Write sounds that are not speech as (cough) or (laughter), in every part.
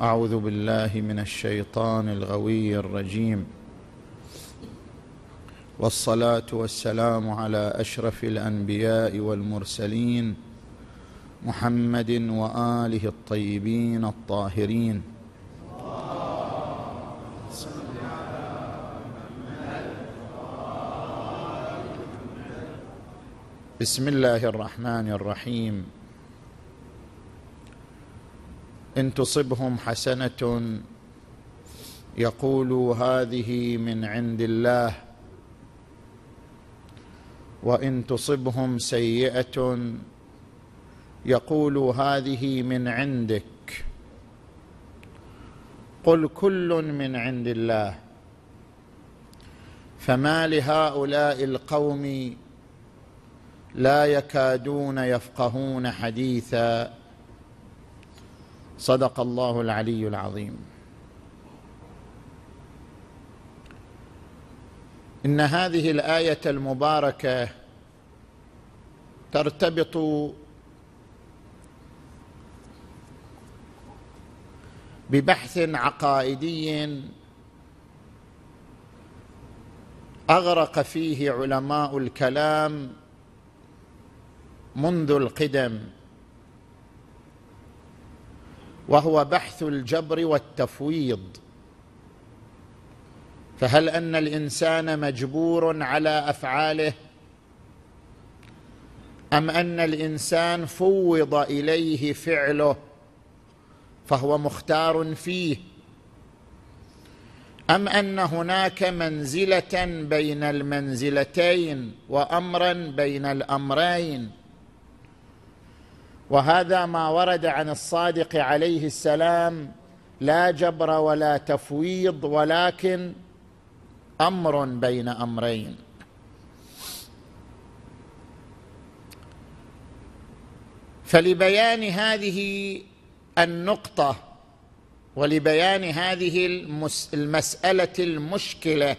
اعوذ بالله من الشيطان الغوي الرجيم والصلاه والسلام على اشرف الانبياء والمرسلين محمد واله الطيبين الطاهرين بسم الله الرحمن الرحيم ان تصبهم حسنه يقولوا هذه من عند الله وان تصبهم سيئه يقولوا هذه من عندك قل كل من عند الله فما لهؤلاء القوم لا يكادون يفقهون حديثا صدق الله العلي العظيم ان هذه الايه المباركه ترتبط ببحث عقائدي اغرق فيه علماء الكلام منذ القدم وهو بحث الجبر والتفويض فهل ان الانسان مجبور على افعاله ام ان الانسان فوض اليه فعله فهو مختار فيه ام ان هناك منزله بين المنزلتين وامرا بين الامرين وهذا ما ورد عن الصادق عليه السلام لا جبر ولا تفويض ولكن امر بين امرين فلبيان هذه النقطه ولبيان هذه المس المساله المشكله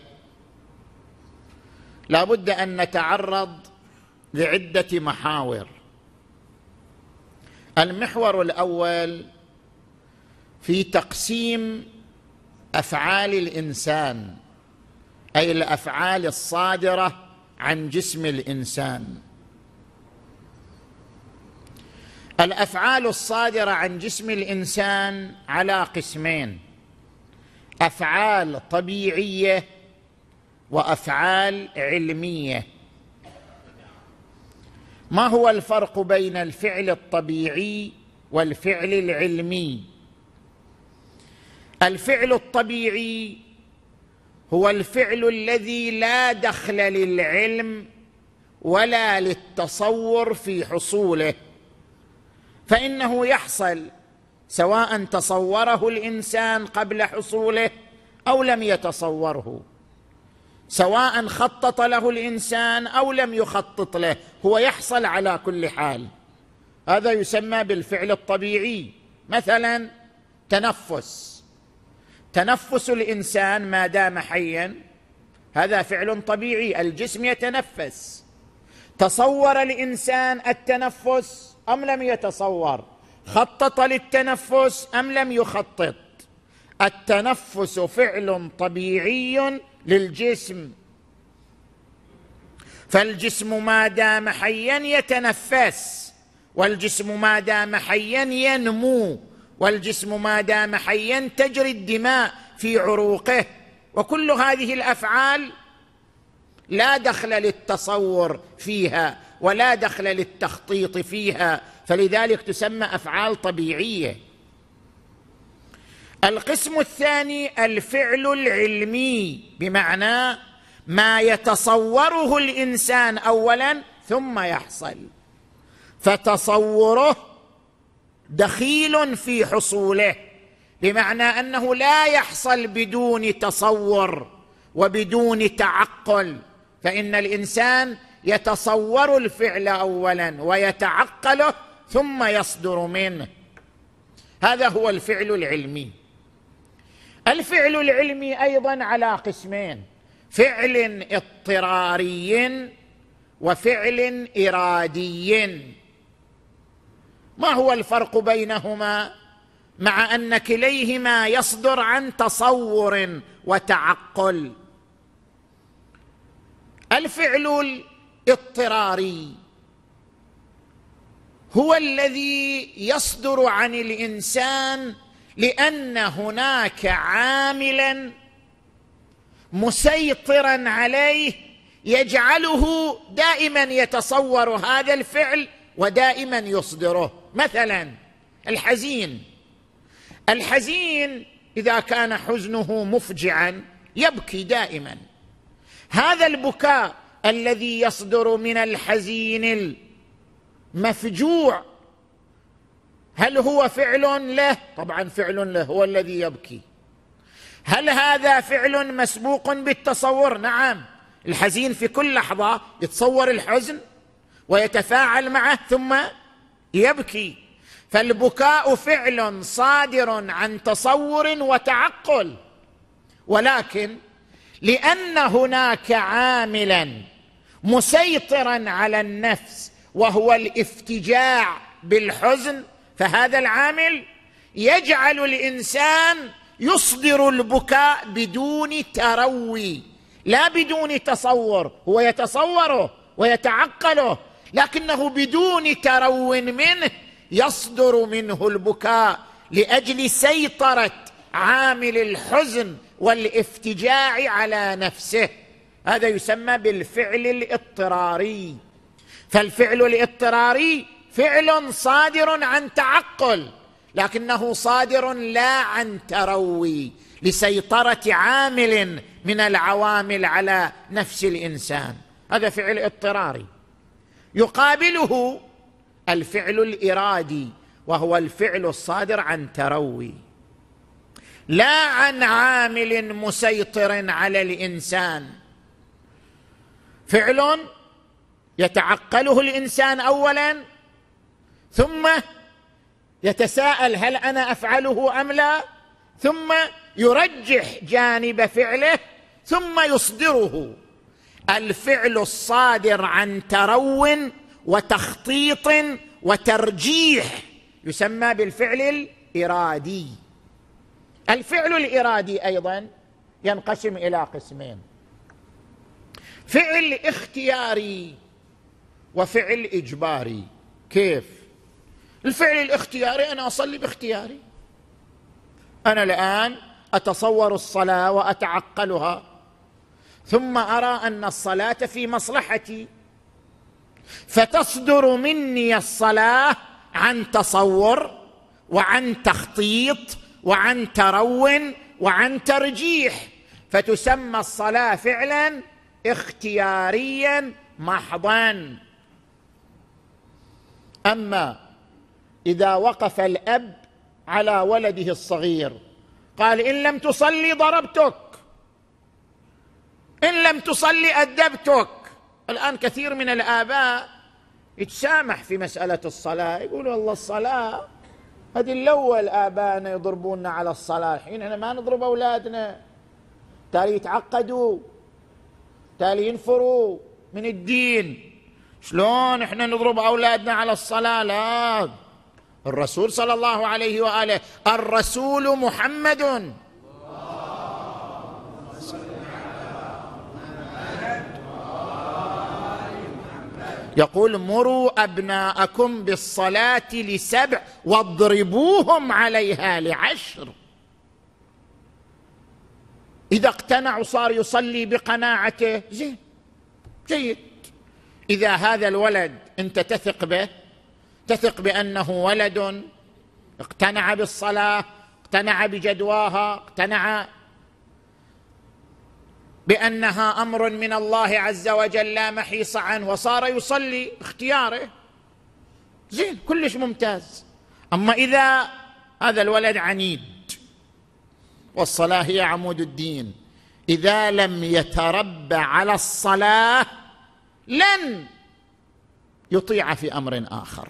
لابد ان نتعرض لعده محاور المحور الاول في تقسيم افعال الانسان اي الافعال الصادره عن جسم الانسان الافعال الصادره عن جسم الانسان على قسمين افعال طبيعيه وافعال علميه ما هو الفرق بين الفعل الطبيعي والفعل العلمي الفعل الطبيعي هو الفعل الذي لا دخل للعلم ولا للتصور في حصوله فانه يحصل سواء تصوره الانسان قبل حصوله او لم يتصوره سواء خطط له الانسان او لم يخطط له هو يحصل على كل حال هذا يسمى بالفعل الطبيعي مثلا تنفس تنفس الانسان ما دام حيا هذا فعل طبيعي الجسم يتنفس تصور الانسان التنفس ام لم يتصور خطط للتنفس ام لم يخطط التنفس فعل طبيعي للجسم فالجسم ما دام حيا يتنفس والجسم ما دام حيا ينمو والجسم ما دام حيا تجري الدماء في عروقه وكل هذه الافعال لا دخل للتصور فيها ولا دخل للتخطيط فيها فلذلك تسمى افعال طبيعيه القسم الثاني الفعل العلمي بمعنى ما يتصوره الانسان اولا ثم يحصل فتصوره دخيل في حصوله بمعنى انه لا يحصل بدون تصور وبدون تعقل فان الانسان يتصور الفعل اولا ويتعقله ثم يصدر منه هذا هو الفعل العلمي الفعل العلمي ايضا على قسمين فعل اضطراري وفعل ارادي ما هو الفرق بينهما مع ان كليهما يصدر عن تصور وتعقل الفعل الاضطراري هو الذي يصدر عن الانسان لان هناك عاملا مسيطرا عليه يجعله دائما يتصور هذا الفعل ودائما يصدره مثلا الحزين الحزين اذا كان حزنه مفجعا يبكي دائما هذا البكاء الذي يصدر من الحزين المفجوع هل هو فعل له طبعا فعل له هو الذي يبكي هل هذا فعل مسبوق بالتصور نعم الحزين في كل لحظه يتصور الحزن ويتفاعل معه ثم يبكي فالبكاء فعل صادر عن تصور وتعقل ولكن لان هناك عاملا مسيطرا على النفس وهو الافتجاع بالحزن فهذا العامل يجعل الانسان يصدر البكاء بدون تروي لا بدون تصور هو يتصوره ويتعقله لكنه بدون ترو منه يصدر منه البكاء لاجل سيطره عامل الحزن والافتجاع على نفسه هذا يسمى بالفعل الاضطراري فالفعل الاضطراري فعل صادر عن تعقل لكنه صادر لا عن تروي لسيطره عامل من العوامل على نفس الانسان هذا فعل اضطراري يقابله الفعل الارادي وهو الفعل الصادر عن تروي لا عن عامل مسيطر على الانسان فعل يتعقله الانسان اولا ثم يتساءل هل انا افعله ام لا ثم يرجح جانب فعله ثم يصدره الفعل الصادر عن ترو وتخطيط وترجيح يسمى بالفعل الارادي الفعل الارادي ايضا ينقسم الى قسمين فعل اختياري وفعل اجباري كيف الفعل الاختياري انا اصلي باختياري انا الان اتصور الصلاه واتعقلها ثم ارى ان الصلاه في مصلحتي فتصدر مني الصلاه عن تصور وعن تخطيط وعن ترون وعن ترجيح فتسمى الصلاه فعلا اختياريا محضا اما اذا وقف الاب على ولده الصغير قال ان لم تصلي ضربتك ان لم تصلي ادبتك الان كثير من الاباء يتسامح في مساله الصلاه يقول والله الصلاه هذه الاول ابائنا يضربوننا على الصلاه الحين احنا ما نضرب اولادنا تالي يتعقدوا تالي ينفروا من الدين شلون احنا نضرب اولادنا على الصلاه لا الرسول صلى الله عليه واله الرسول محمد يقول مروا ابناءكم بالصلاه لسبع واضربوهم عليها لعشر اذا اقتنع صار يصلي بقناعته زين جيد اذا هذا الولد انت تثق به تثق بانه ولد اقتنع بالصلاه اقتنع بجدواها اقتنع بانها امر من الله عز وجل لا محيص عنه وصار يصلي اختياره زين كلش ممتاز اما اذا هذا الولد عنيد والصلاه هي عمود الدين اذا لم يتربى على الصلاه لن يطيع في امر اخر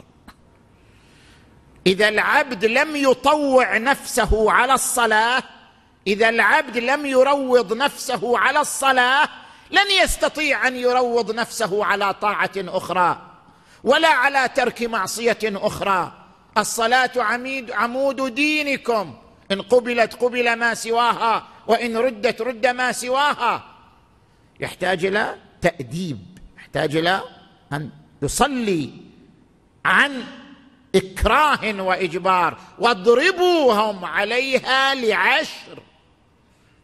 اذا العبد لم يطوع نفسه على الصلاه اذا العبد لم يروض نفسه على الصلاه لن يستطيع ان يروض نفسه على طاعه اخرى ولا على ترك معصيه اخرى الصلاه عميد عمود دينكم ان قبلت قبل ما سواها وان ردت رد ما سواها يحتاج الى تاديب يحتاج الى ان يصلي عن اكراه واجبار واضربوهم عليها لعشر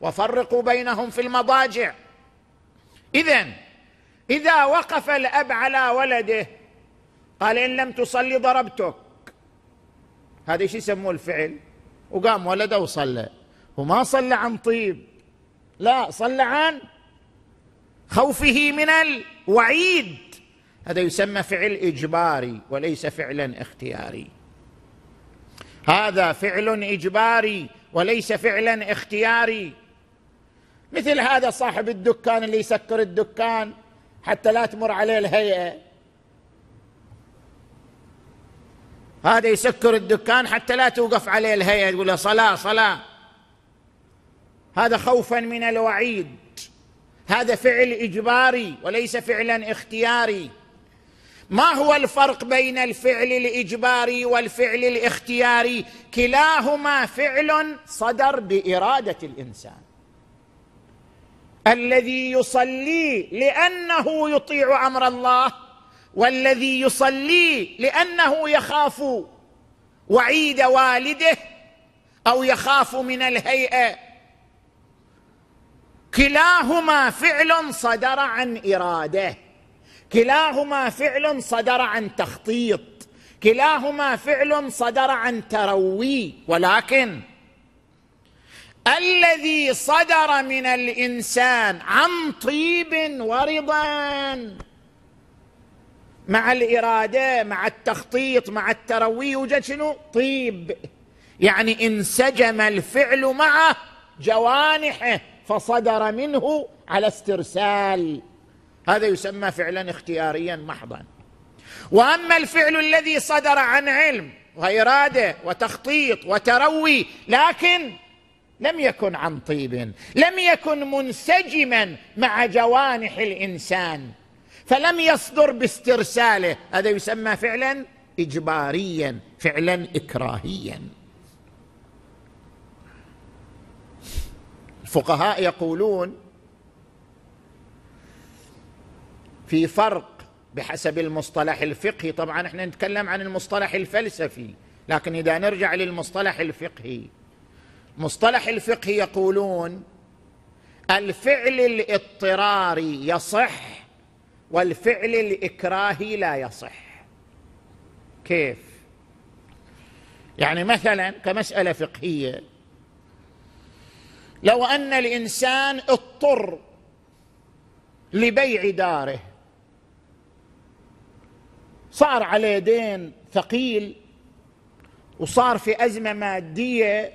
وفرقوا بينهم في المضاجع اذا اذا وقف الاب على ولده قال ان لم تصلي ضربتك هذا شو يسموه الفعل وقام ولده وصلى وما صلى عن طيب لا صلى عن خوفه من الوعيد هذا يسمى فعل اجباري وليس فعلا اختياري هذا فعل اجباري وليس فعلا اختياري مثل هذا صاحب الدكان اللي يسكر الدكان حتى لا تمر عليه الهيئه هذا يسكر الدكان حتى لا توقف عليه الهيئه تقول له صلاه صلاه هذا خوفا من الوعيد هذا فعل اجباري وليس فعلا اختياري ما هو الفرق بين الفعل الاجباري والفعل الاختياري كلاهما فعل صدر باراده الانسان الذي يصلي لانه يطيع امر الله والذي يصلي لانه يخاف وعيد والده او يخاف من الهيئه كلاهما فعل صدر عن اراده كلاهما فعل صدر عن تخطيط كلاهما فعل صدر عن تروي ولكن الذي صدر من الانسان عن طيب ورضا مع الاراده مع التخطيط مع التروي يوجد شنو طيب يعني انسجم الفعل مع جوانحه فصدر منه على استرسال هذا يسمى فعلا اختياريا محضا واما الفعل الذي صدر عن علم واراده وتخطيط وتروي لكن لم يكن عن طيب لم يكن منسجما مع جوانح الانسان فلم يصدر باسترساله هذا يسمى فعلا اجباريا فعلا اكراهيا الفقهاء يقولون في فرق بحسب المصطلح الفقهي طبعا احنا نتكلم عن المصطلح الفلسفي لكن اذا نرجع للمصطلح الفقهي مصطلح الفقه يقولون الفعل الاضطراري يصح والفعل الاكراهي لا يصح كيف يعني مثلا كمساله فقهيه لو ان الانسان اضطر لبيع داره صار عليه دين ثقيل وصار في ازمه ماديه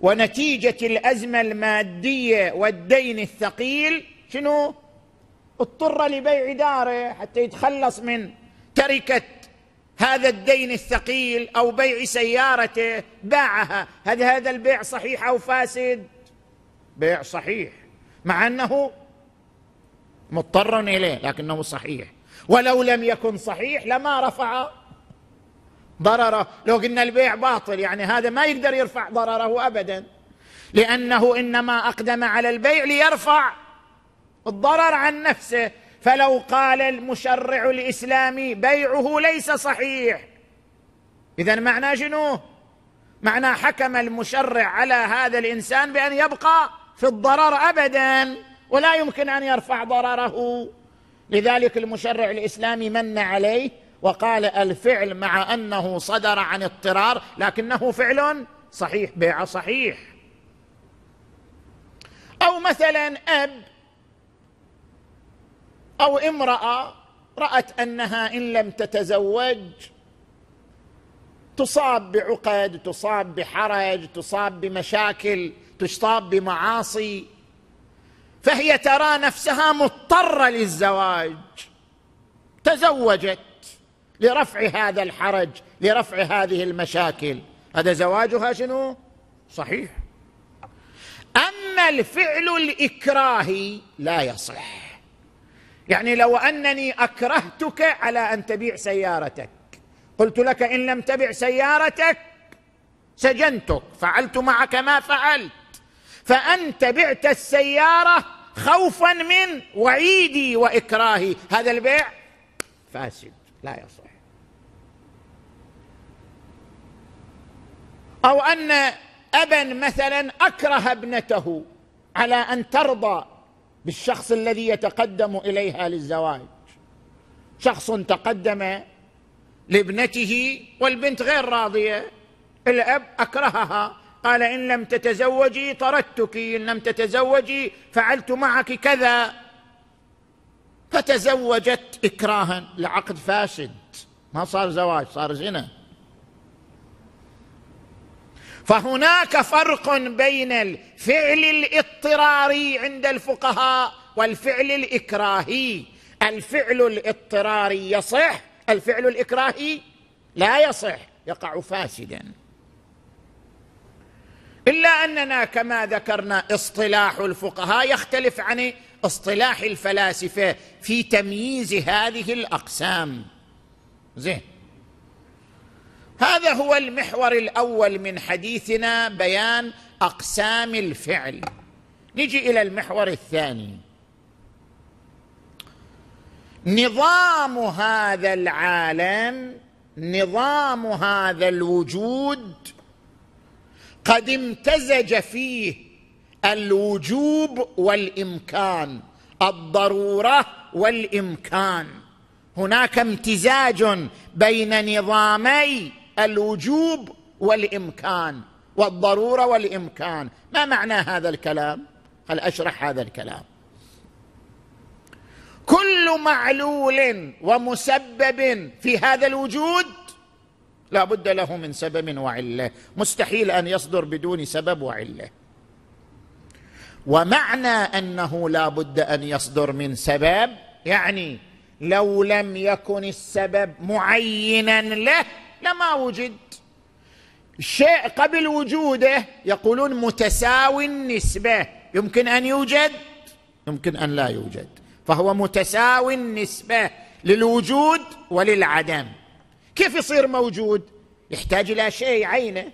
ونتيجه الازمه الماديه والدين الثقيل شنو؟ اضطر لبيع داره حتى يتخلص من تركه هذا الدين الثقيل او بيع سيارته باعها، هل هذا البيع صحيح او فاسد؟ بيع صحيح مع انه مضطر اليه لكنه صحيح ولو لم يكن صحيح لما رفع ضرره لو قلنا البيع باطل يعني هذا ما يقدر يرفع ضرره ابدا لانه انما اقدم على البيع ليرفع الضرر عن نفسه فلو قال المشرع الاسلامي بيعه ليس صحيح اذا معناه شنو معناه حكم المشرع على هذا الانسان بان يبقى في الضرر ابدا ولا يمكن ان يرفع ضرره لذلك المشرع الاسلامي من عليه وقال الفعل مع انه صدر عن اضطرار لكنه فعل صحيح بيع صحيح او مثلا اب او امراه رات انها ان لم تتزوج تصاب بعقد تصاب بحرج تصاب بمشاكل تصاب بمعاصي فهي ترى نفسها مضطره للزواج تزوجت لرفع هذا الحرج لرفع هذه المشاكل هذا زواجها شنو صحيح اما الفعل الاكراهي لا يصح يعني لو انني اكرهتك على ان تبيع سيارتك قلت لك ان لم تبع سيارتك سجنتك فعلت معك ما فعلت فانت بعت السياره خوفا من وعيدي واكراهي هذا البيع فاسد لا يصح او ان ابا مثلا اكره ابنته على ان ترضى بالشخص الذي يتقدم اليها للزواج شخص تقدم لابنته والبنت غير راضيه الاب اكرهها قال إن لم تتزوجي طردتك إن لم تتزوجي فعلت معك كذا فتزوجت إكراها لعقد فاسد ما صار زواج صار زنا فهناك فرق بين الفعل الاضطراري عند الفقهاء والفعل الإكراهي الفعل الاضطراري يصح الفعل الإكراهي لا يصح يقع فاسدا الا اننا كما ذكرنا اصطلاح الفقهاء يختلف عن اصطلاح الفلاسفه في تمييز هذه الاقسام زين هذا هو المحور الاول من حديثنا بيان اقسام الفعل نجي الى المحور الثاني نظام هذا العالم نظام هذا الوجود قد امتزج فيه الوجوب والامكان الضروره والامكان هناك امتزاج بين نظامي الوجوب والامكان والضروره والامكان ما معنى هذا الكلام هل اشرح هذا الكلام كل معلول ومسبب في هذا الوجود لا بد له من سبب وعله مستحيل ان يصدر بدون سبب وعله ومعنى انه لا بد ان يصدر من سبب يعني لو لم يكن السبب معينا له لما وجد شيء قبل وجوده يقولون متساوي النسبه يمكن ان يوجد يمكن ان لا يوجد فهو متساوي النسبه للوجود وللعدم كيف يصير موجود يحتاج الى شيء عينه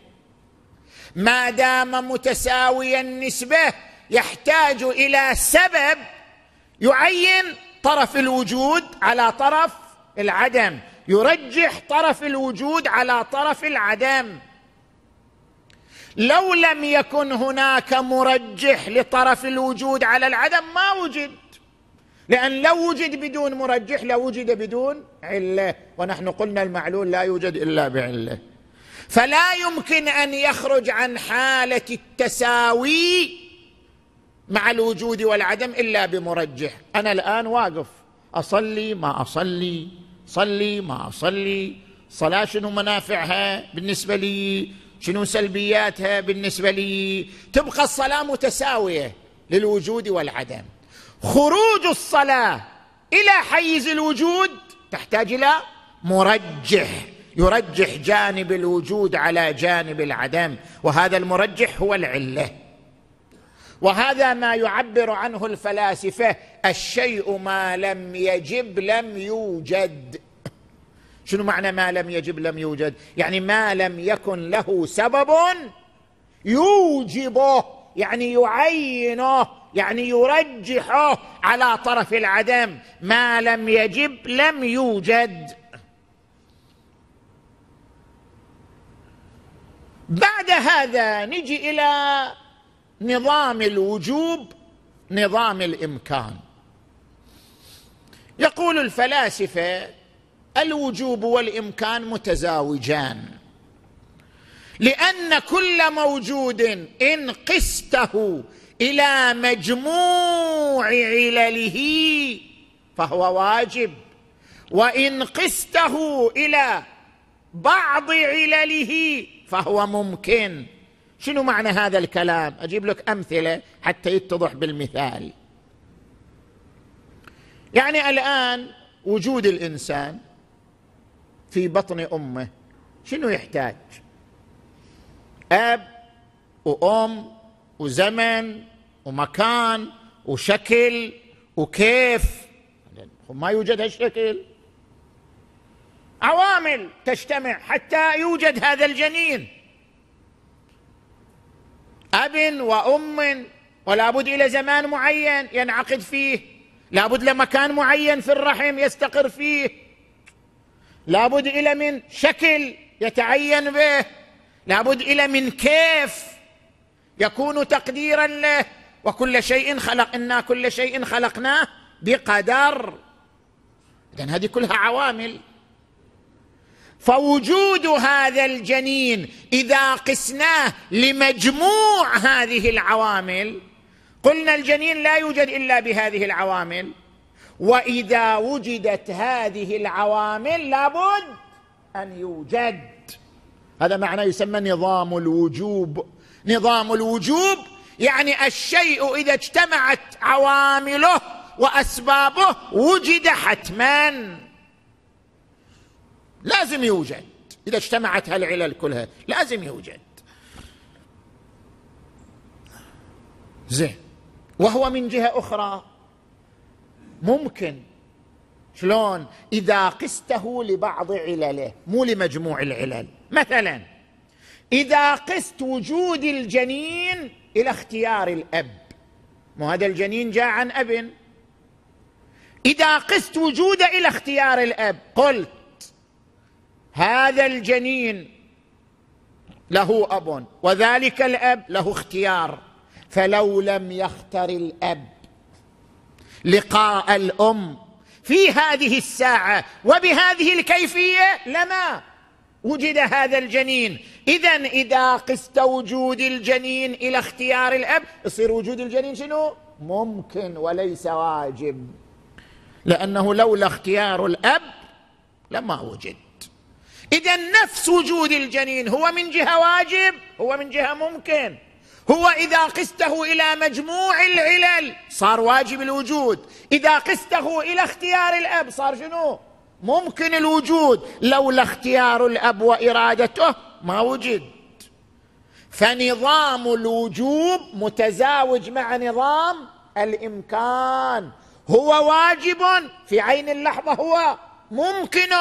ما دام متساوي النسبه يحتاج الى سبب يعين طرف الوجود على طرف العدم يرجح طرف الوجود على طرف العدم لو لم يكن هناك مرجح لطرف الوجود على العدم ما وجد لأن لو وجد بدون مرجح لوجد لو بدون علة ونحن قلنا المعلول لا يوجد إلا بعلة فلا يمكن أن يخرج عن حالة التساوي مع الوجود والعدم إلا بمرجح أنا الآن واقف أصلي ما أصلي صلي ما أصلي صلاة شنو منافعها بالنسبة لي شنو سلبياتها بالنسبة لي تبقى الصلاة متساوية للوجود والعدم خروج الصلاه الى حيز الوجود تحتاج الى مرجح يرجح جانب الوجود على جانب العدم وهذا المرجح هو العله وهذا ما يعبر عنه الفلاسفه الشيء ما لم يجب لم يوجد شنو معنى ما لم يجب لم يوجد يعني ما لم يكن له سبب يوجبه يعني يعينه يعني يرجحه على طرف العدم ما لم يجب لم يوجد بعد هذا نجي الى نظام الوجوب نظام الامكان يقول الفلاسفه الوجوب والامكان متزاوجان لان كل موجود ان قسته الى مجموع علله فهو واجب وان قسته الى بعض علله فهو ممكن شنو معنى هذا الكلام اجيب لك امثله حتى يتضح بالمثال يعني الان وجود الانسان في بطن امه شنو يحتاج اب وام وزمن ومكان وشكل وكيف ما يوجد هالشكل عوامل تجتمع حتى يوجد هذا الجنين أب وأم ولا بد إلى زمان معين ينعقد فيه لا بد لمكان معين في الرحم يستقر فيه لا بد إلى من شكل يتعين به لا بد إلى من كيف يكون تقديرا له وكل شيء خلق إنا كل شيء خلقناه بقدر إذن هذه كلها عوامل فوجود هذا الجنين إذا قسناه لمجموع هذه العوامل قلنا الجنين لا يوجد إلا بهذه العوامل واذا وجدت هذه العوامل لابد ان يوجد هذا معنى يسمى نظام الوجوب نظام الوجوب يعني الشيء اذا اجتمعت عوامله واسبابه وجد حتما لازم يوجد اذا اجتمعت هالعلل كلها لازم يوجد زين وهو من جهه اخرى ممكن شلون اذا قسته لبعض علله مو لمجموع العلل مثلا إذا قست وجود الجنين إلى اختيار الأب مو هذا الجنين جاء عن أب إذا قست وجوده إلى اختيار الأب قلت هذا الجنين له أب وذلك الأب له اختيار فلو لم يختر الأب لقاء الأم في هذه الساعة وبهذه الكيفية لما وجد هذا الجنين إذا إذا قست وجود الجنين إلى اختيار الأب يصير وجود الجنين شنو؟ ممكن وليس واجب لأنه لولا اختيار الأب لما وجد إذا نفس وجود الجنين هو من جهة واجب هو من جهة ممكن هو إذا قسته إلى مجموع العلل صار واجب الوجود إذا قسته إلى اختيار الأب صار شنو؟ ممكن الوجود لولا اختيار الأب وإرادته ما وجد فنظام الوجوب متزاوج مع نظام الامكان هو واجب في عين اللحظه هو ممكن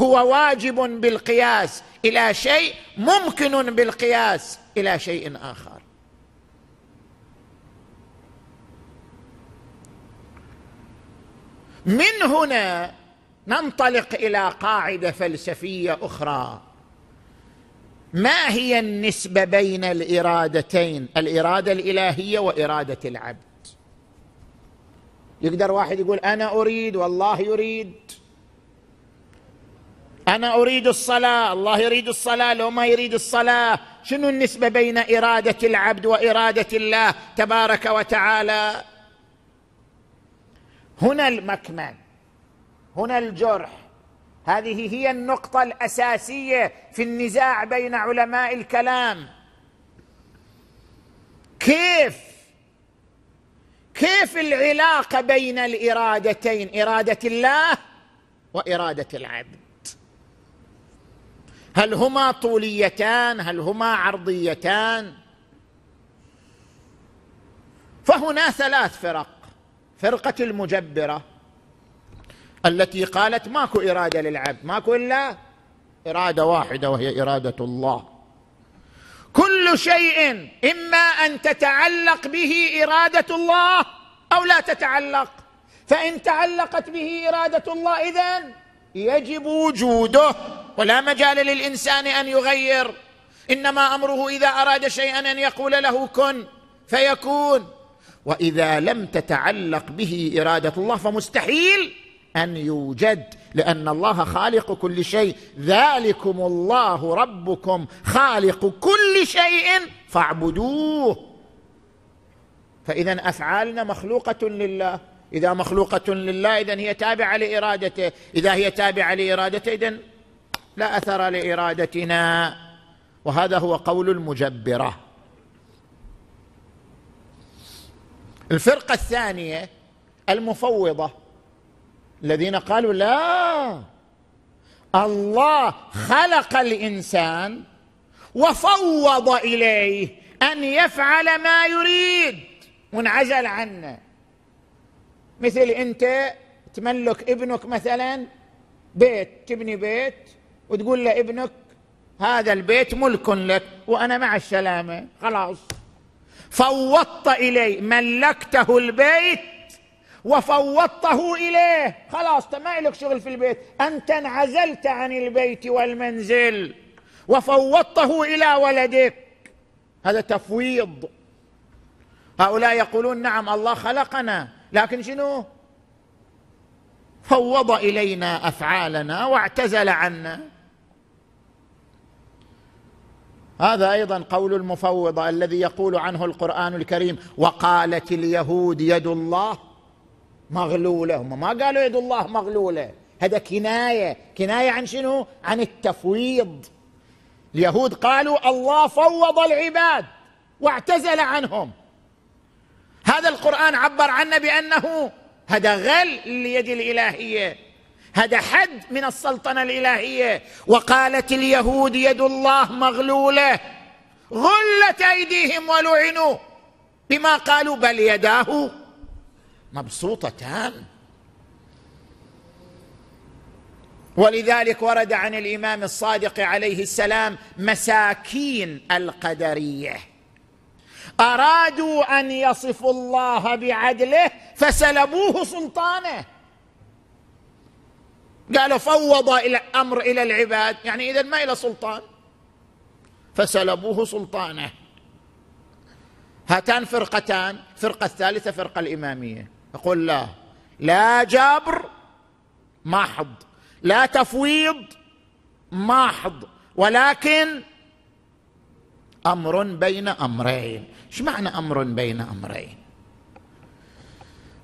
هو واجب بالقياس الى شيء ممكن بالقياس الى شيء اخر من هنا ننطلق الى قاعده فلسفيه اخرى ما هي النسبه بين الارادتين الاراده الالهيه واراده العبد يقدر واحد يقول انا اريد والله يريد انا اريد الصلاه الله يريد الصلاه لو ما يريد الصلاه شنو النسبه بين اراده العبد واراده الله تبارك وتعالى هنا المكمن هنا الجرح هذه هي النقطة الأساسية في النزاع بين علماء الكلام كيف كيف العلاقة بين الإرادتين إرادة الله وإرادة العبد هل هما طوليتان هل هما عرضيتان فهنا ثلاث فرق فرقة المجبرة التي قالت ماكو اراده للعبد ماكو الا اراده واحده وهي اراده الله كل شيء اما ان تتعلق به اراده الله او لا تتعلق فان تعلقت به اراده الله اذن يجب وجوده ولا مجال للانسان ان يغير انما امره اذا اراد شيئا ان يقول له كن فيكون واذا لم تتعلق به اراده الله فمستحيل ان يوجد لان الله خالق كل شيء ذلكم الله ربكم خالق كل شيء فاعبدوه فاذا افعالنا مخلوقه لله اذا مخلوقه لله اذا هي تابعه لارادته اذا هي تابعه لارادته اذا لا اثر لارادتنا وهذا هو قول المجبره الفرقه الثانيه المفوضه الذين قالوا لا الله خلق الانسان وفوض اليه ان يفعل ما يريد وانعزل عنه مثل انت تملك ابنك مثلا بيت تبني بيت وتقول لابنك هذا البيت ملك لك وانا مع السلامه خلاص فوضت اليه ملكته البيت وفوضته اليه خلاص انت ما لك شغل في البيت انت انعزلت عن البيت والمنزل وفوضته الى ولدك هذا تفويض هؤلاء يقولون نعم الله خلقنا لكن شنو فوض الينا افعالنا واعتزل عنا هذا ايضا قول المفوضه الذي يقول عنه القران الكريم وقالت اليهود يد الله مغلوله هم ما قالوا يد الله مغلوله هذا كنايه كنايه عن شنو عن التفويض اليهود قالوا الله فوض العباد واعتزل عنهم هذا القران عبر عنه بانه هذا غل لليد الالهيه هذا حد من السلطنه الالهيه وقالت اليهود يد الله مغلوله غلت ايديهم ولعنوا بما قالوا بل يداه مبسوطتان ولذلك ورد عن الامام الصادق عليه السلام مساكين القدريه ارادوا ان يصفوا الله بعدله فسلبوه سلطانه قالوا فوض الامر الى العباد يعني اذا ما الى سلطان فسلبوه سلطانه هاتان فرقتان فرقه الثالثه فرقه الاماميه يقول لا لا جبر محض لا تفويض محض ولكن امر بين امرين ايش معنى امر بين امرين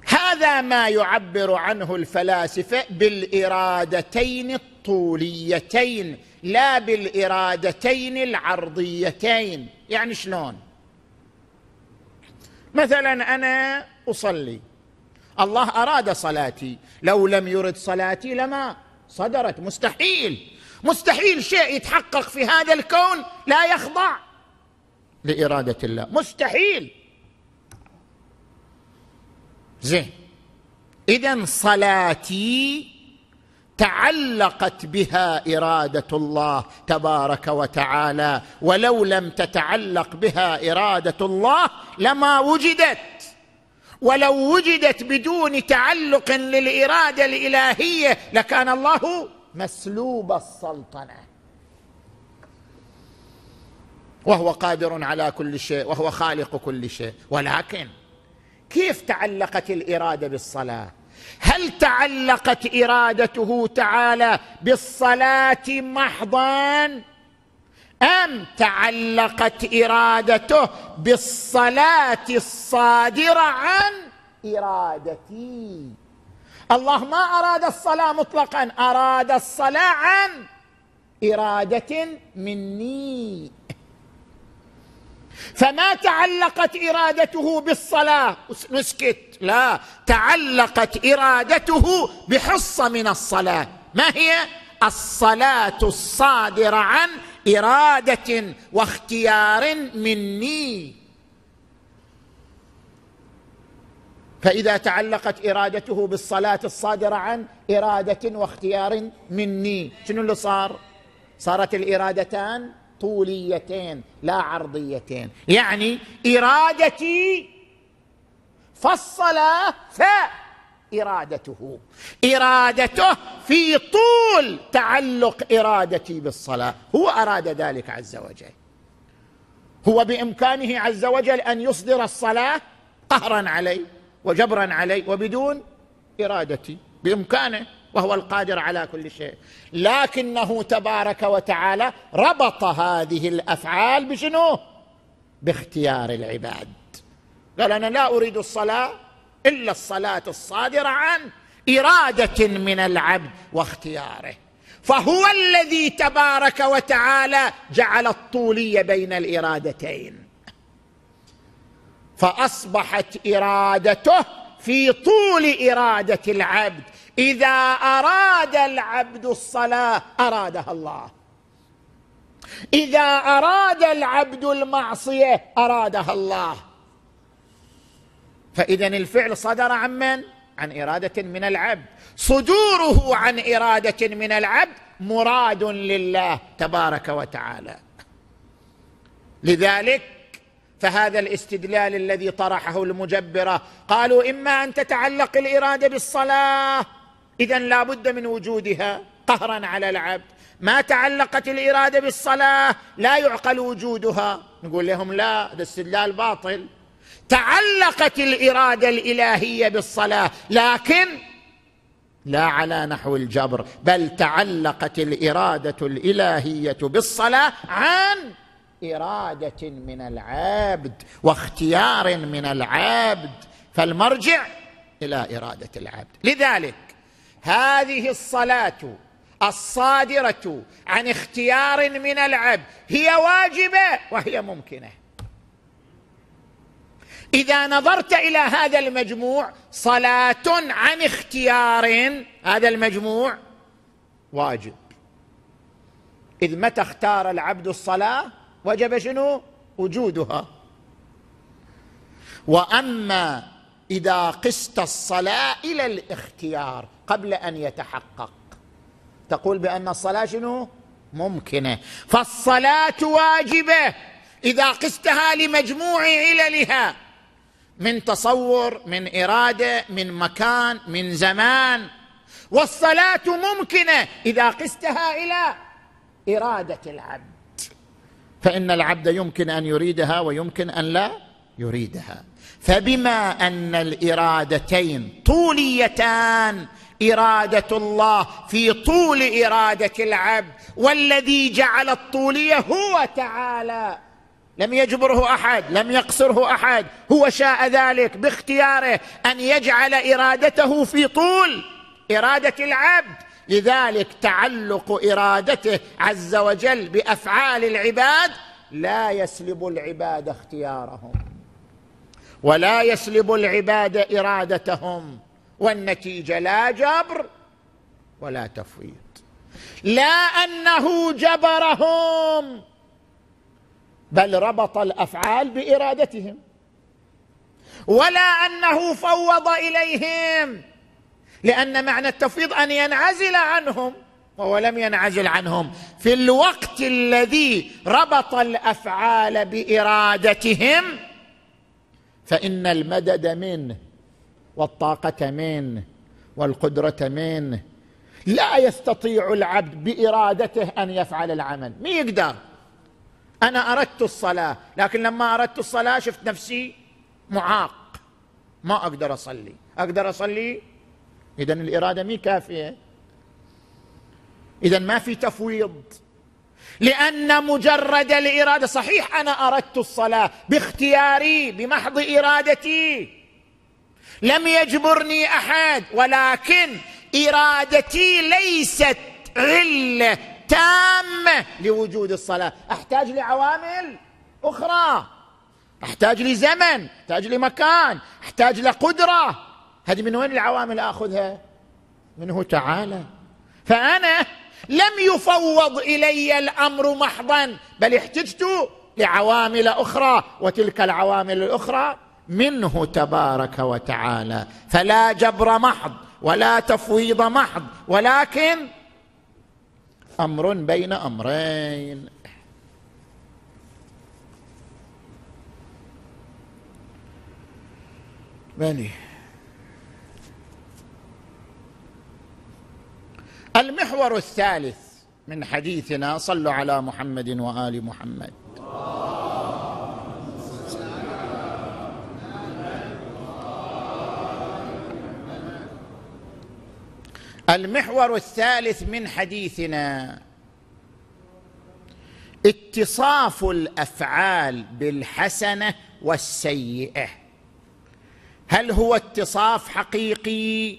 هذا ما يعبر عنه الفلاسفه بالارادتين الطوليتين لا بالارادتين العرضيتين يعني شلون مثلا انا اصلي الله اراد صلاتي لو لم يرد صلاتي لما صدرت مستحيل مستحيل شيء يتحقق في هذا الكون لا يخضع لاراده الله مستحيل زين اذا صلاتي تعلقت بها اراده الله تبارك وتعالى ولو لم تتعلق بها اراده الله لما وجدت ولو وجدت بدون تعلق للاراده الالهيه لكان الله مسلوب السلطنه وهو قادر على كل شيء وهو خالق كل شيء ولكن كيف تعلقت الاراده بالصلاه هل تعلقت ارادته تعالى بالصلاه محضا ام تعلقت ارادته بالصلاه الصادره عن ارادتي الله ما اراد الصلاه مطلقا اراد الصلاه عن اراده مني فما تعلقت ارادته بالصلاه نسكت لا تعلقت ارادته بحصه من الصلاه ما هي الصلاه الصادره عن اراده واختيار مني فاذا تعلقت ارادته بالصلاه الصادره عن اراده واختيار مني شنو اللي صار صارت الارادتان طوليتين لا عرضيتين يعني ارادتي فالصلاه ف ارادته ارادته في طول تعلق ارادتي بالصلاه هو اراد ذلك عز وجل هو بامكانه عز وجل ان يصدر الصلاه قهرا علي وجبرا علي وبدون ارادتي بامكانه وهو القادر على كل شيء لكنه تبارك وتعالى ربط هذه الافعال بشنو باختيار العباد قال انا لا اريد الصلاه الا الصلاه الصادره عن اراده من العبد واختياره فهو الذي تبارك وتعالى جعل الطوليه بين الارادتين فاصبحت ارادته في طول اراده العبد اذا اراد العبد الصلاه ارادها الله اذا اراد العبد المعصيه ارادها الله فاذا الفعل صدر عن من عن اراده من العبد صدوره عن اراده من العبد مراد لله تبارك وتعالى لذلك فهذا الاستدلال الذي طرحه المجبره قالوا اما ان تتعلق الاراده بالصلاه اذا لا بد من وجودها قهرا على العبد ما تعلقت الاراده بالصلاه لا يعقل وجودها نقول لهم لا هذا استدلال باطل تعلقت الاراده الالهيه بالصلاه لكن لا على نحو الجبر بل تعلقت الاراده الالهيه بالصلاه عن اراده من العبد واختيار من العبد فالمرجع الى اراده العبد لذلك هذه الصلاه الصادره عن اختيار من العبد هي واجبه وهي ممكنه اذا نظرت الى هذا المجموع صلاه عن اختيار هذا المجموع واجب اذ متى اختار العبد الصلاه وجب شنو وجودها واما اذا قست الصلاه الى الاختيار قبل ان يتحقق تقول بان الصلاه شنو ممكنه فالصلاه واجبه اذا قستها لمجموع عللها من تصور من اراده من مكان من زمان والصلاه ممكنه اذا قستها الى اراده العبد فان العبد يمكن ان يريدها ويمكن ان لا يريدها فبما ان الارادتين طوليتان اراده الله في طول اراده العبد والذي جعل الطوليه هو تعالى لم يجبره احد لم يقصره احد هو شاء ذلك باختياره ان يجعل ارادته في طول اراده العبد لذلك تعلق ارادته عز وجل بافعال العباد لا يسلب العباد اختيارهم ولا يسلب العباد ارادتهم والنتيجه لا جبر ولا تفويض لا انه جبرهم بل ربط الافعال بارادتهم ولا انه فوض اليهم لان معنى التفويض ان ينعزل عنهم وهو لم ينعزل عنهم في الوقت الذي ربط الافعال بارادتهم فان المدد منه والطاقه منه والقدره منه لا يستطيع العبد بارادته ان يفعل العمل ما يقدر انا اردت الصلاه لكن لما اردت الصلاه شفت نفسي معاق ما اقدر اصلي اقدر اصلي اذا الاراده مي كافيه اذا ما في تفويض لان مجرد الاراده صحيح انا اردت الصلاه باختياري بمحض ارادتي لم يجبرني احد ولكن ارادتي ليست غله تامه لوجود الصلاه احتاج لعوامل اخرى احتاج لزمن احتاج لمكان احتاج لقدره هذه من وين العوامل اخذها منه تعالى فانا لم يفوض الي الامر محضا بل احتجت لعوامل اخرى وتلك العوامل الاخرى منه تبارك وتعالى فلا جبر محض ولا تفويض محض ولكن امر بين امرين بني يعني المحور الثالث من حديثنا صلوا على محمد وال محمد المحور الثالث من حديثنا اتصاف الافعال بالحسنه والسيئه هل هو اتصاف حقيقي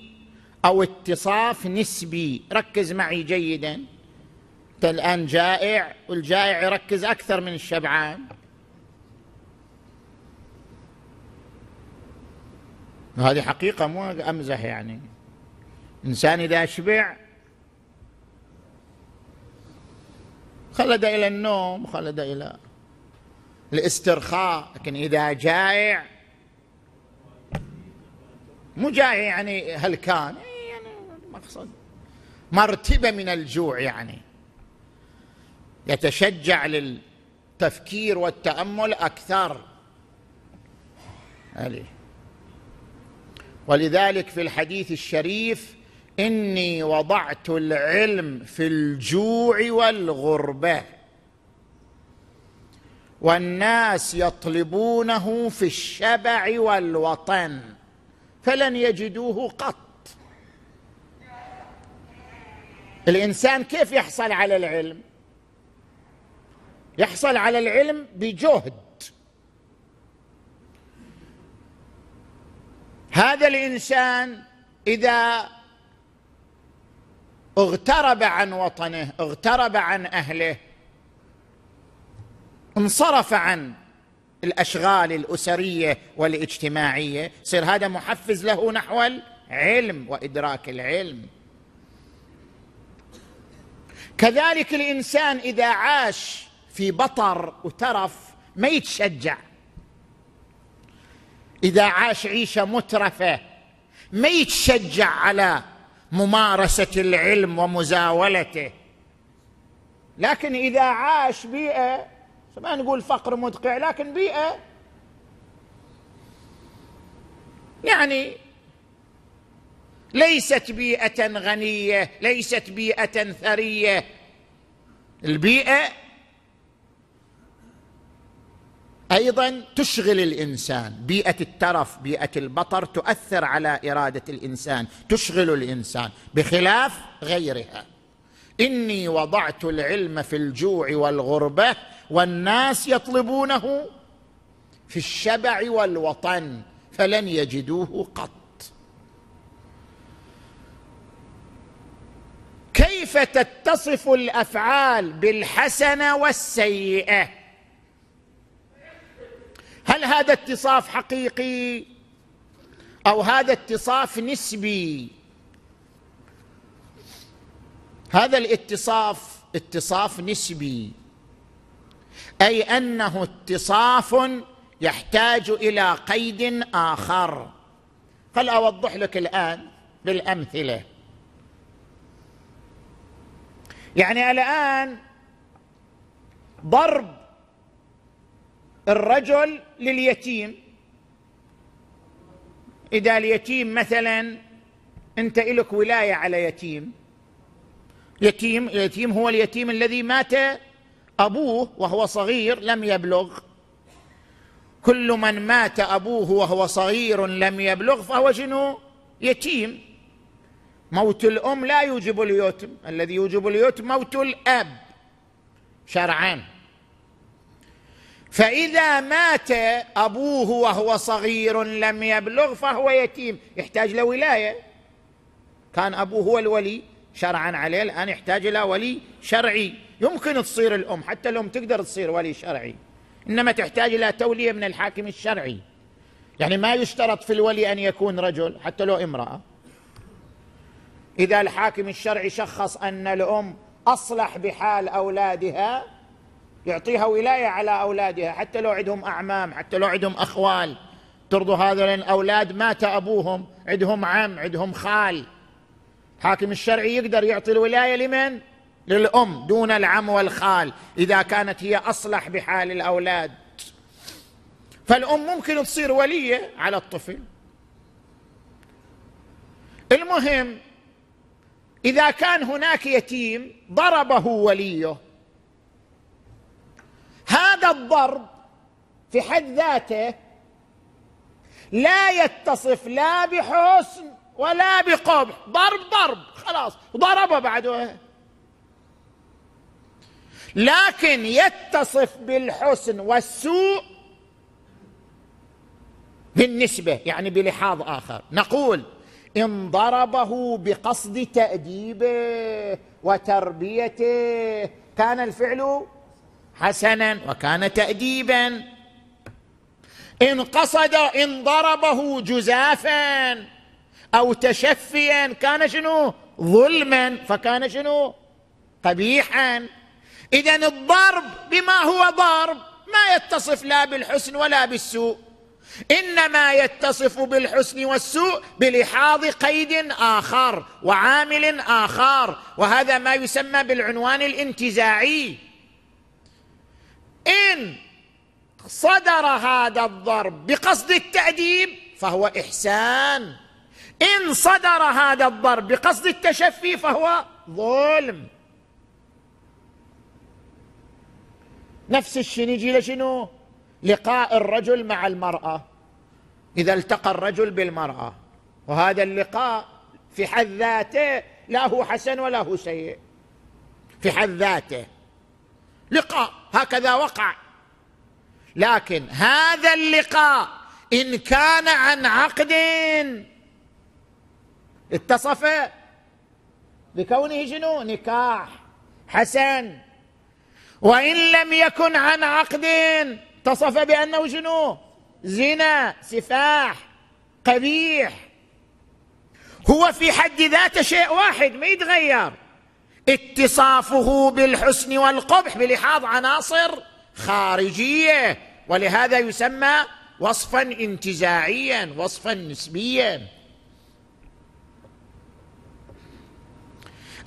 او اتصاف نسبي ركز معي جيدا انت الان جائع والجائع يركز اكثر من الشبعان هذه حقيقه مو امزح يعني إنسان إذا شبع خلد إلى النوم خلد إلى الاسترخاء لكن إذا جائع مو جائع يعني هل كان إيه يعني مقصد مرتبة من الجوع يعني يتشجع للتفكير والتأمل أكثر عليه ولذلك في الحديث الشريف اني وضعت العلم في الجوع والغربه والناس يطلبونه في الشبع والوطن فلن يجدوه قط الانسان كيف يحصل على العلم يحصل على العلم بجهد هذا الانسان اذا اغترب عن وطنه اغترب عن اهله انصرف عن الاشغال الاسريه والاجتماعيه صير هذا محفز له نحو العلم وادراك العلم كذلك الانسان اذا عاش في بطر وترف ما يتشجع اذا عاش عيشه مترفه ما يتشجع على ممارسه العلم ومزاولته لكن اذا عاش بيئه ما نقول فقر مدقع لكن بيئه يعني ليست بيئه غنيه ليست بيئه ثريه البيئه ايضا تشغل الانسان بيئه الترف بيئه البطر تؤثر على اراده الانسان تشغل الانسان بخلاف غيرها اني وضعت العلم في الجوع والغربه والناس يطلبونه في الشبع والوطن فلن يجدوه قط كيف تتصف الافعال بالحسنه والسيئه هل هذا اتصاف حقيقي او هذا اتصاف نسبي هذا الاتصاف اتصاف نسبي اي انه اتصاف يحتاج الى قيد اخر هل اوضح لك الان بالامثله يعني الان ضرب الرجل لليتيم إذا اليتيم مثلا أنت إلك ولاية على يتيم يتيم اليتيم هو اليتيم الذي مات أبوه وهو صغير لم يبلغ كل من مات أبوه وهو صغير لم يبلغ فهو شنو يتيم موت الأم لا يوجب اليتم الذي يوجب اليتم موت الأب شرعا فإذا مات أبوه وهو صغير لم يبلغ فهو يتيم يحتاج لولاية كان أبوه هو الولي شرعا عليه الآن يحتاج إلى ولي شرعي يمكن تصير الأم حتى الأم تقدر تصير ولي شرعي إنما تحتاج إلى تولية من الحاكم الشرعي يعني ما يشترط في الولي أن يكون رجل حتى لو امرأة إذا الحاكم الشرعي شخص أن الأم أصلح بحال أولادها يعطيها ولايه على اولادها حتى لو عندهم اعمام حتى لو عندهم اخوال ترضوا هذا لأن أولاد مات ابوهم عندهم عم عندهم خال حاكم الشرعي يقدر يعطي الولايه لمن؟ للام دون العم والخال اذا كانت هي اصلح بحال الاولاد فالام ممكن تصير وليه على الطفل المهم اذا كان هناك يتيم ضربه وليه هذا الضرب في حد ذاته لا يتصف لا بحسن ولا بقبح ضرب ضرب خلاص ضربه بعده لكن يتصف بالحسن والسوء بالنسبة يعني بلحاظ آخر نقول إن ضربه بقصد تأديبه وتربيته كان الفعل حسنا وكان تأديبا إن قصد إن ضربه جزافا أو تشفيا كان شنو ظلما فكان شنو قبيحا إذا الضرب بما هو ضرب ما يتصف لا بالحسن ولا بالسوء إنما يتصف بالحسن والسوء بلحاظ قيد آخر وعامل آخر وهذا ما يسمى بالعنوان الانتزاعي إن صدر هذا الضرب بقصد التأديب فهو إحسان إن صدر هذا الضرب بقصد التشفي فهو ظلم نفس الشيء نجي لشنو لقاء الرجل مع المرأة إذا التقى الرجل بالمرأة وهذا اللقاء في حد ذاته لا هو حسن ولا هو سيء في حد ذاته لقاء هكذا وقع لكن هذا اللقاء ان كان عن عقد اتصف بكونه شنو نكاح حسن وان لم يكن عن عقد اتصف بانه شنو زنا سفاح قبيح هو في حد ذاته شيء واحد ما يتغير اتصافه بالحسن والقبح بلحاظ عناصر خارجيه ولهذا يسمى وصفا انتزاعيا وصفا نسبيا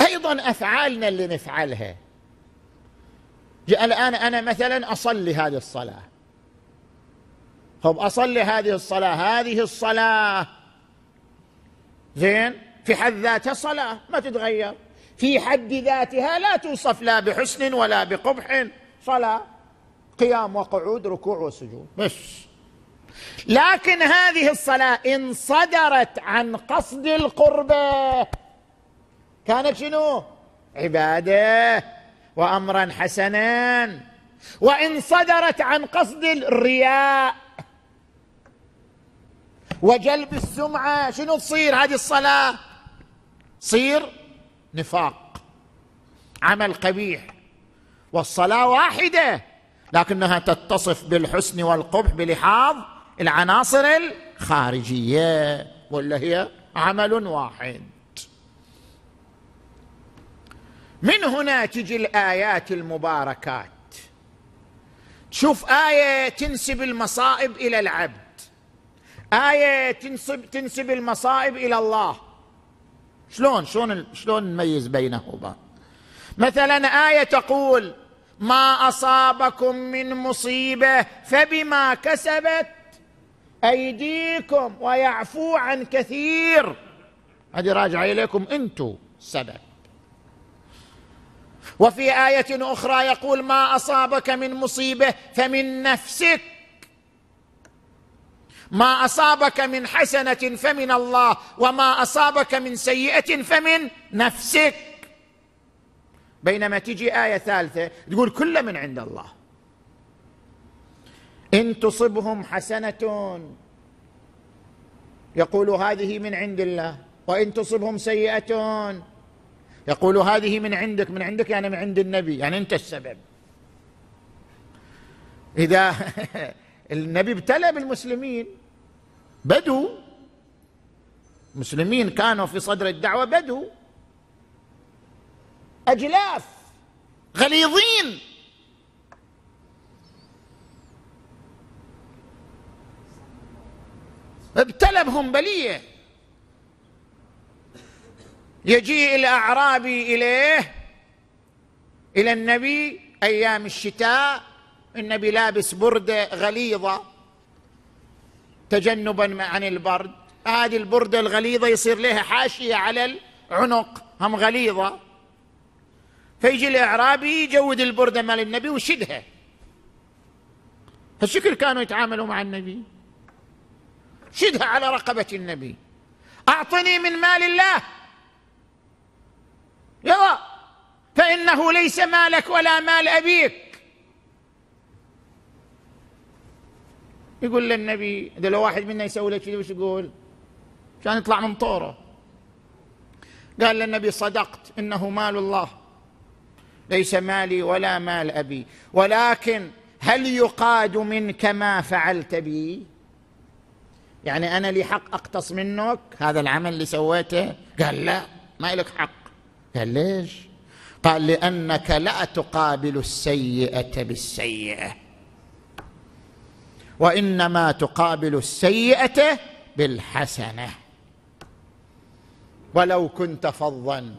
ايضا افعالنا اللي نفعلها الان انا مثلا اصلي هذه الصلاه طب اصلي هذه الصلاه هذه الصلاه زين في حد ذاتها صلاه ما تتغير في حد ذاتها لا توصف لا بحسن ولا بقبح صلاة قيام وقعود ركوع وسجود بس لكن هذه الصلاة إن صدرت عن قصد القربة كانت شنو عبادة وأمرا حسنا وإن صدرت عن قصد الرياء وجلب السمعة شنو تصير هذه الصلاة تصير نفاق عمل قبيح والصلاه واحده لكنها تتصف بالحسن والقبح بلحاظ العناصر الخارجيه ولا هي عمل واحد من هنا تجي الايات المباركات تشوف ايه تنسب المصائب الى العبد ايه تنسب تنسب المصائب الى الله شلون شلون شلون نميز بينهما مثلا ايه تقول ما اصابكم من مصيبه فبما كسبت ايديكم ويعفو عن كثير هذه راجعه اليكم انتم سبب وفي ايه اخرى يقول ما اصابك من مصيبه فمن نفسك ما اصابك من حسنه فمن الله وما اصابك من سيئه فمن نفسك بينما تجي ايه ثالثه تقول كل من عند الله ان تصبهم حسنه يقول هذه من عند الله وان تصبهم سيئه يقول هذه من عندك من عندك يعني من عند النبي يعني انت السبب اذا (laughs) النبي ابتلى بالمسلمين بدو مسلمين كانوا في صدر الدعوة بدو أجلاف غليظين ابتلبهم بلية يجيء الأعرابي إليه إلى النبي أيام الشتاء النبي لابس بردة غليظة تجنبا عن البرد هذه البردة الغليظة يصير لها حاشية على العنق هم غليظة فيجي الإعرابي يجود البردة مال النبي وشدها هالشكل كانوا يتعاملوا مع النبي شدها على رقبة النبي أعطني من مال الله يلا فإنه ليس مالك ولا مال أبيك يقول للنبي اذا لو واحد منا يسوي لك كذي وش يقول؟ كان يطلع من طوره قال للنبي صدقت انه مال الله ليس مالي ولا مال ابي ولكن هل يقاد منك ما فعلت بي؟ يعني انا لي حق اقتص منك هذا العمل اللي سويته؟ قال لا ما لك حق قال ليش؟ قال لانك لا تقابل السيئه بالسيئه وانما تقابل السيئه بالحسنه ولو كنت فظا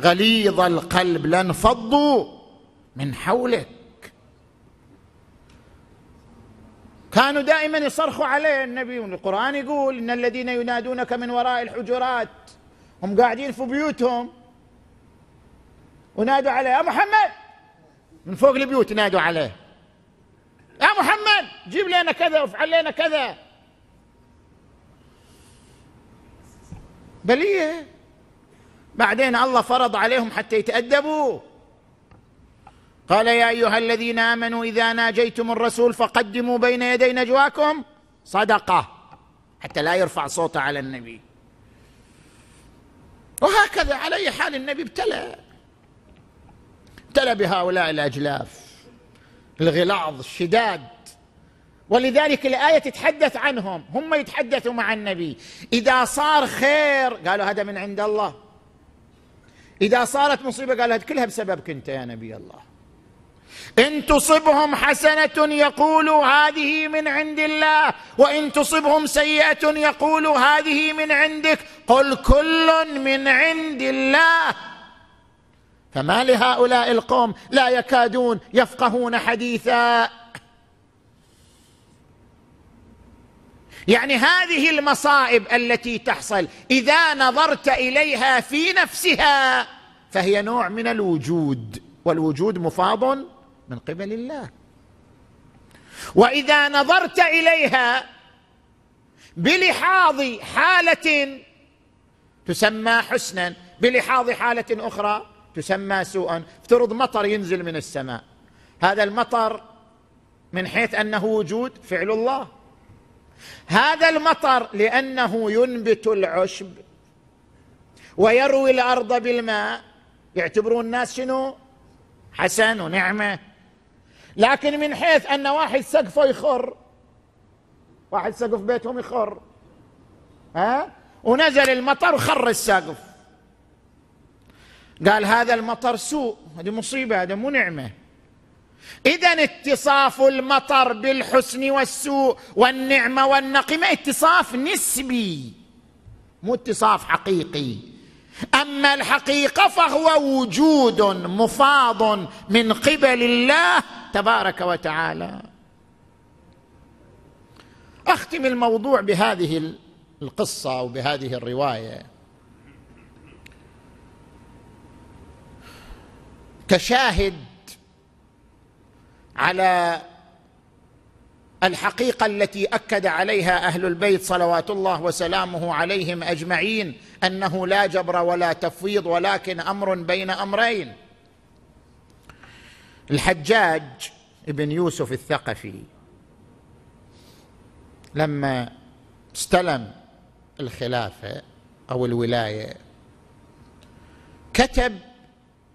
غليظ القلب لانفضوا من حولك كانوا دائما يصرخوا عليه النبي القران يقول إن الذين ينادونك من وراء الحجرات هم قاعدين في بيوتهم ونادوا عليه يا محمد من فوق البيوت نادوا عليه يا محمد جيب لنا كذا وافعل لنا كذا بليه بعدين الله فرض عليهم حتى يتأدبوا قال يا أيها الذين آمنوا إذا ناجيتم الرسول فقدموا بين يدي نجواكم صدقة حتى لا يرفع صوته على النبي وهكذا على أي حال النبي ابتلى ابتلى بهؤلاء الأجلاف الغلاظ الشداد ولذلك الآية تتحدث عنهم هم يتحدثوا مع النبي إذا صار خير قالوا هذا من عند الله إذا صارت مصيبة قالوا هذا كلها بسببك أنت يا نبي الله إن تصبهم حسنة يقولوا هذه من عند الله وإن تصبهم سيئة يقولوا هذه من عندك قل كل من عند الله فما لهؤلاء القوم لا يكادون يفقهون حديثا يعني هذه المصائب التي تحصل اذا نظرت اليها في نفسها فهي نوع من الوجود والوجود مفاض من قبل الله واذا نظرت اليها بلحاظ حاله تسمى حسنا بلحاظ حاله اخرى تسمى سوءا افترض مطر ينزل من السماء هذا المطر من حيث انه وجود فعل الله هذا المطر لانه ينبت العشب ويروي الارض بالماء يعتبرون الناس شنو حسن ونعمه لكن من حيث ان واحد سقفه يخر واحد سقف بيتهم يخر ها ونزل المطر وخر السقف قال هذا المطر سوء هذه مصيبه هذا مو نعمه اذا اتصاف المطر بالحسن والسوء والنعمه والنقمه اتصاف نسبي مو اتصاف حقيقي اما الحقيقه فهو وجود مفاض من قبل الله تبارك وتعالى اختم الموضوع بهذه القصه وبهذه الروايه كشاهد على الحقيقه التي اكد عليها اهل البيت صلوات الله وسلامه عليهم اجمعين انه لا جبر ولا تفويض ولكن امر بين امرين الحجاج ابن يوسف الثقفي لما استلم الخلافه او الولايه كتب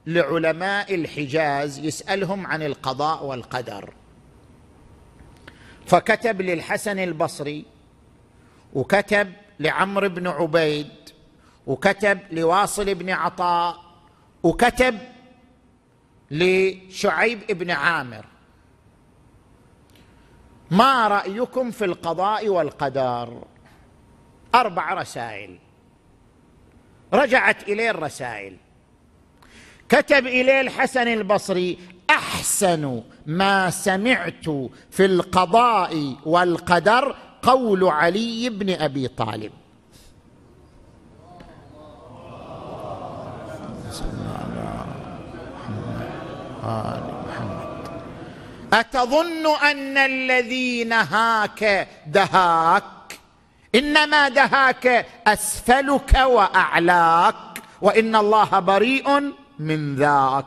لعلماء الحجاز يسالهم عن القضاء والقدر فكتب للحسن البصري وكتب لعمرو بن عبيد وكتب لواصل بن عطاء وكتب لشعيب بن عامر ما رايكم في القضاء والقدر اربع رسائل رجعت اليه الرسائل كتب اليه الحسن البصري احسن ما سمعت في القضاء والقدر قول علي بن ابي طالب آل محمد أتظن أن الذي نهاك دهاك إنما دهاك أسفلك وأعلاك وإن الله بريء من ذاك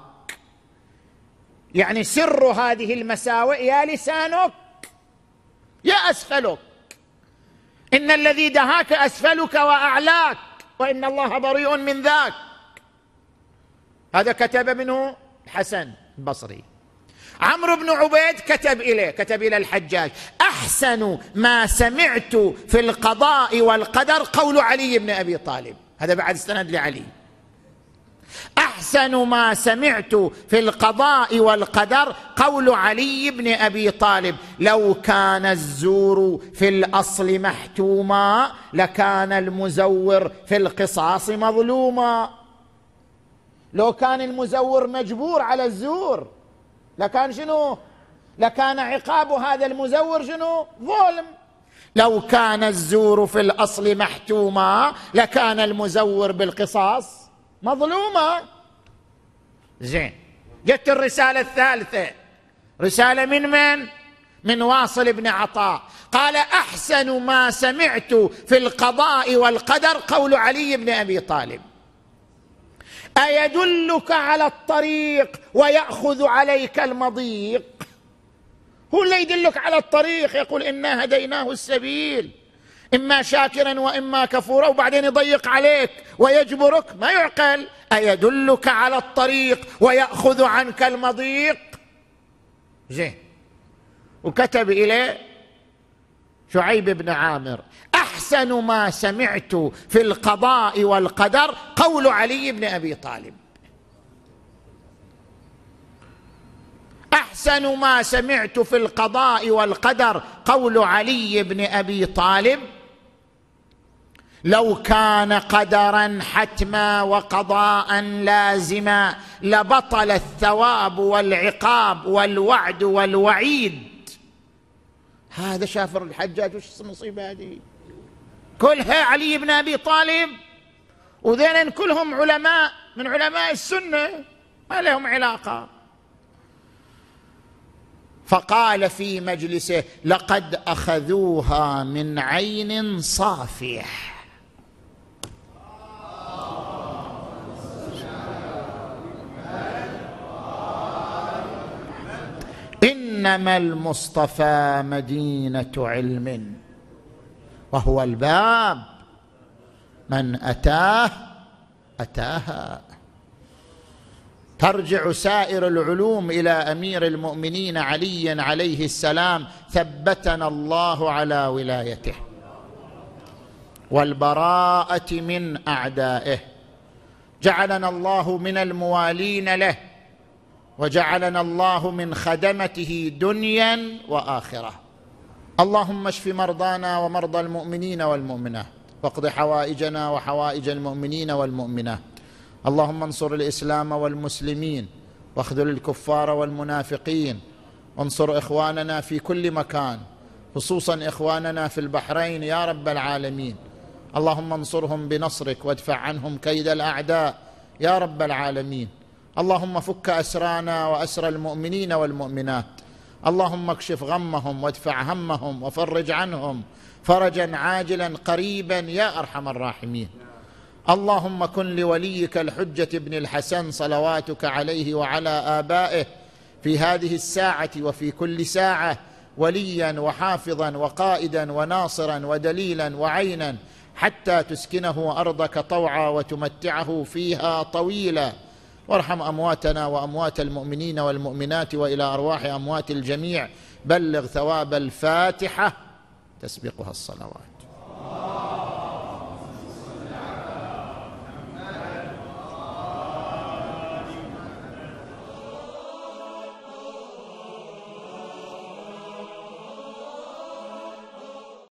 يعني سر هذه المساوئ يا لسانك يا اسفلك ان الذي دهاك اسفلك واعلاك وان الله بريء من ذاك هذا كتب منه الحسن البصري عمرو بن عبيد كتب اليه كتب الى الحجاج احسن ما سمعت في القضاء والقدر قول علي بن ابي طالب هذا بعد استند لعلي احسن ما سمعت في القضاء والقدر قول علي بن ابي طالب لو كان الزور في الاصل محتوما لكان المزور في القصاص مظلوما لو كان المزور مجبور على الزور لكان شنو لكان عقاب هذا المزور شنو ظلم لو كان الزور في الاصل محتوما لكان المزور بالقصاص مظلومه زين جت الرساله الثالثه رساله من من من واصل بن عطاء قال احسن ما سمعت في القضاء والقدر قول علي بن ابي طالب ايدلك على الطريق وياخذ عليك المضيق هو اللي يدلك على الطريق يقول انا هديناه السبيل إما شاكرا وإما كفورا وبعدين يضيق عليك ويجبرك ما يعقل أيدلك على الطريق ويأخذ عنك المضيق زين وكتب إليه شعيب بن عامر أحسن ما سمعت في القضاء والقدر قول علي بن أبي طالب احسن ما سمعت في القضاء والقدر قول علي بن ابي طالب لو كان قدرا حتما وقضاء لازما لبطل الثواب والعقاب والوعد والوعيد هذا شافر الحجاج وش المصيبه هذه كلها علي بن ابي طالب وذين كلهم علماء من علماء السنه ما لهم علاقه فقال في مجلسه لقد اخذوها من عين صافيه انما المصطفى مدينه علم وهو الباب من اتاه اتاها ترجع سائر العلوم الى امير المؤمنين علي عليه السلام ثبتنا الله على ولايته والبراءه من اعدائه جعلنا الله من الموالين له وجعلنا الله من خدمته دنيا واخره اللهم اشف مرضانا ومرضى المؤمنين والمؤمنات واقض حوائجنا وحوائج المؤمنين والمؤمنات اللهم انصر الاسلام والمسلمين واخذل الكفار والمنافقين انصر اخواننا في كل مكان خصوصا اخواننا في البحرين يا رب العالمين اللهم انصرهم بنصرك وادفع عنهم كيد الاعداء يا رب العالمين اللهم فك اسرانا واسر المؤمنين والمؤمنات اللهم اكشف غمهم وادفع همهم وفرج عنهم فرجا عاجلا قريبا يا ارحم الراحمين اللهم كن لوليك الحجه ابن الحسن صلواتك عليه وعلى ابائه في هذه الساعه وفي كل ساعه وليا وحافظا وقائدا وناصرا ودليلا وعينا حتى تسكنه ارضك طوعا وتمتعه فيها طويلا وارحم امواتنا واموات المؤمنين والمؤمنات والى ارواح اموات الجميع بلغ ثواب الفاتحه تسبقها الصلوات